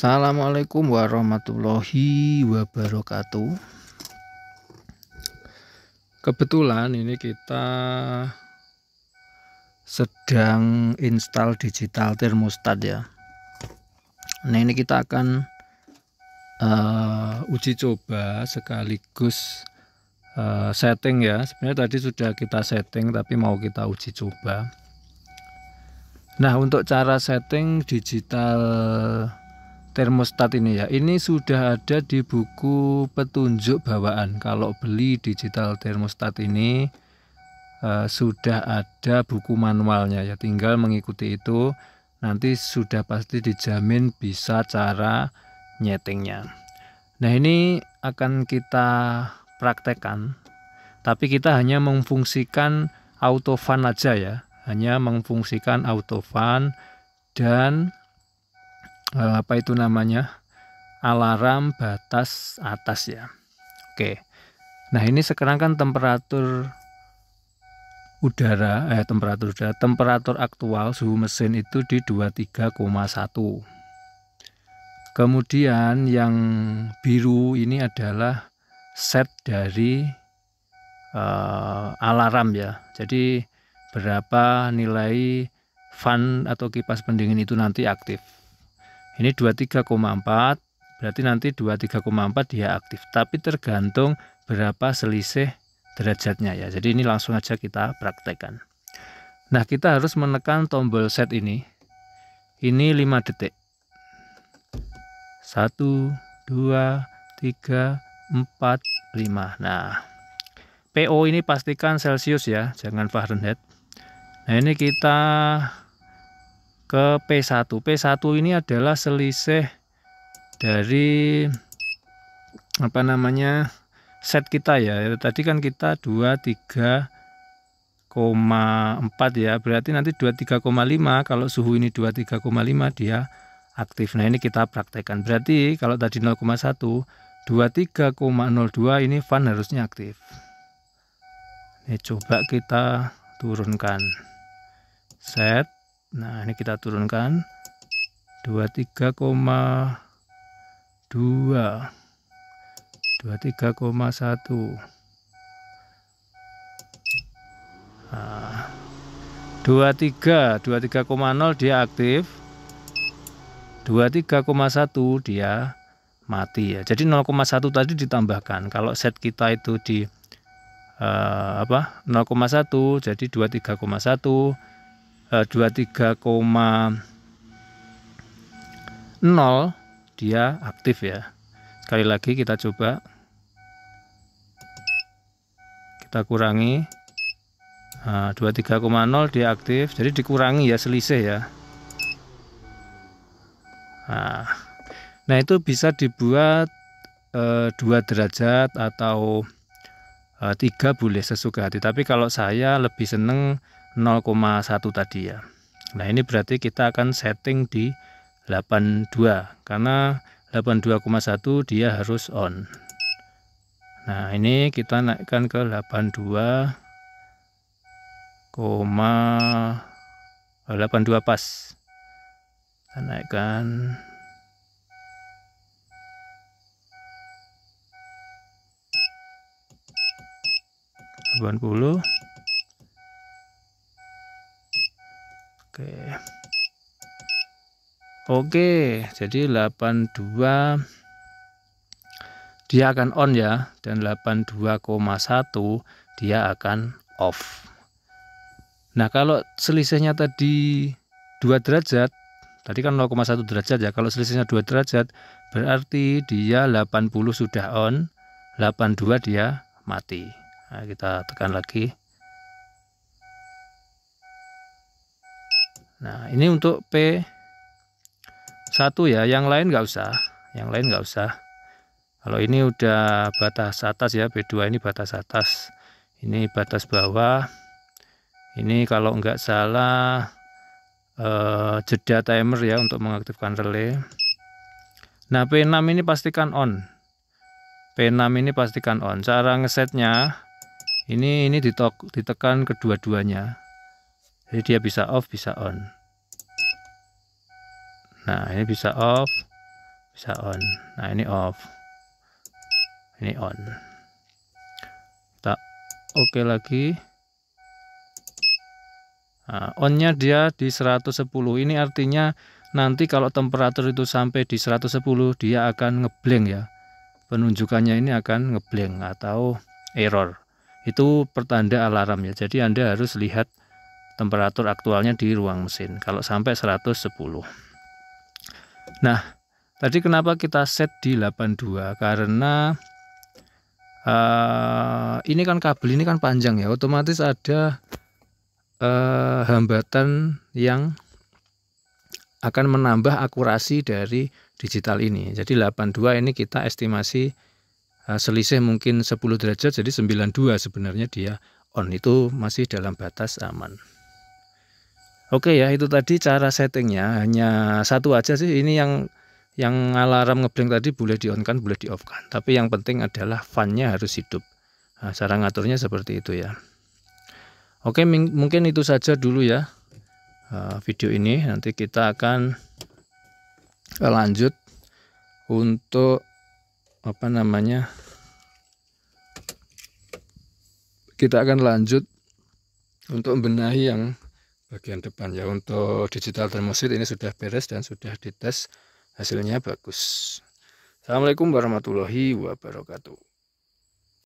Assalamualaikum warahmatullahi wabarakatuh. Kebetulan ini kita sedang install digital thermostat ya. Nah ini kita akan uh, uji coba sekaligus uh, setting ya. Sebenarnya tadi sudah kita setting tapi mau kita uji coba. Nah untuk cara setting digital termostat ini ya ini sudah ada di buku petunjuk bawaan kalau beli digital termostat ini uh, sudah ada buku manualnya ya tinggal mengikuti itu nanti sudah pasti dijamin bisa cara nyetingnya nah ini akan kita praktekkan tapi kita hanya memfungsikan auto fan aja ya hanya memfungsikan auto fan dan Eh, apa itu namanya alarm batas atas ya oke nah ini sekarang kan temperatur udara eh temperatur udara temperatur aktual suhu mesin itu di 23,1 kemudian yang biru ini adalah set dari uh, alarm ya jadi berapa nilai fan atau kipas pendingin itu nanti aktif ini 23,4 berarti nanti 23,4 dia aktif tapi tergantung berapa selisih derajatnya ya. Jadi ini langsung aja kita praktekkan. Nah, kita harus menekan tombol set ini. Ini 5 detik. 1 2 3 4 5. Nah, PO ini pastikan Celsius ya, jangan Fahrenheit. Nah, ini kita ke P1. P1 ini adalah selisih dari apa namanya set kita ya. Tadi kan kita 23,4 ya. Berarti nanti 23,5 kalau suhu ini 23,5 dia aktif. Nah, ini kita praktekkan. Berarti kalau tadi 0,1 23,02 ini fan harusnya aktif. Ini coba kita turunkan. Set nah ini kita turunkan 23,2 23,1 nah, 23,0 dia aktif 23,1 dia mati ya jadi 0,1 tadi ditambahkan kalau set kita itu di uh, apa 0,1 jadi 23,1 23,0 eh, dia aktif ya sekali lagi kita coba kita kurangi nah, eh, 23,0 dia aktif jadi dikurangi ya selisih ya nah, nah itu bisa dibuat eh, derajat atau eh, tiga boleh sesuka hati tapi kalau saya lebih seneng 0,1 tadi ya nah ini berarti kita akan setting di 82 karena 82,1 dia harus on nah ini kita naikkan ke 82 82 pas kita naikkan delapan puluh Oke. Oke, jadi 82 dia akan on ya dan 82,1 dia akan off. Nah, kalau selisihnya tadi 2 derajat, tadi kan 0,1 derajat ya. Kalau selisihnya 2 derajat, berarti dia 80 sudah on, 82 dia mati. Nah, kita tekan lagi. Nah, ini untuk P1 ya, yang lain nggak usah. Yang lain nggak usah. Kalau ini udah batas atas ya, P2 ini batas atas. Ini batas bawah. Ini kalau nggak salah eh, jeda timer ya untuk mengaktifkan relay. Nah, P6 ini pastikan on. P6 ini pastikan on. Cara ngesetnya ini ini ditok, ditekan kedua-duanya jadi dia bisa off bisa on nah ini bisa off bisa on nah ini off ini on tak oke okay lagi nah, onnya dia di 110 ini artinya nanti kalau temperatur itu sampai di 110 dia akan ngeblank ya penunjukannya ini akan ngeblank atau error itu pertanda alarm ya jadi anda harus lihat temperatur aktualnya di ruang mesin kalau sampai 110 nah tadi kenapa kita set di 82 karena uh, ini kan kabel ini kan panjang ya otomatis ada uh, hambatan yang akan menambah akurasi dari digital ini jadi 82 ini kita estimasi uh, selisih mungkin 10 derajat jadi 92 sebenarnya dia on itu masih dalam batas aman Oke ya, itu tadi cara settingnya. Hanya satu aja sih. Ini yang yang alarm ngeblink tadi boleh di on kan, boleh di off kan. Tapi yang penting adalah funnya harus hidup. Nah, cara ngaturnya seperti itu ya. Oke, mungkin itu saja dulu ya eh, video ini. Nanti kita akan eh, lanjut untuk apa namanya? Kita akan lanjut untuk membenahi yang bagian depan ya untuk digital thermosit ini sudah beres dan sudah dites hasilnya bagus Assalamualaikum warahmatullahi wabarakatuh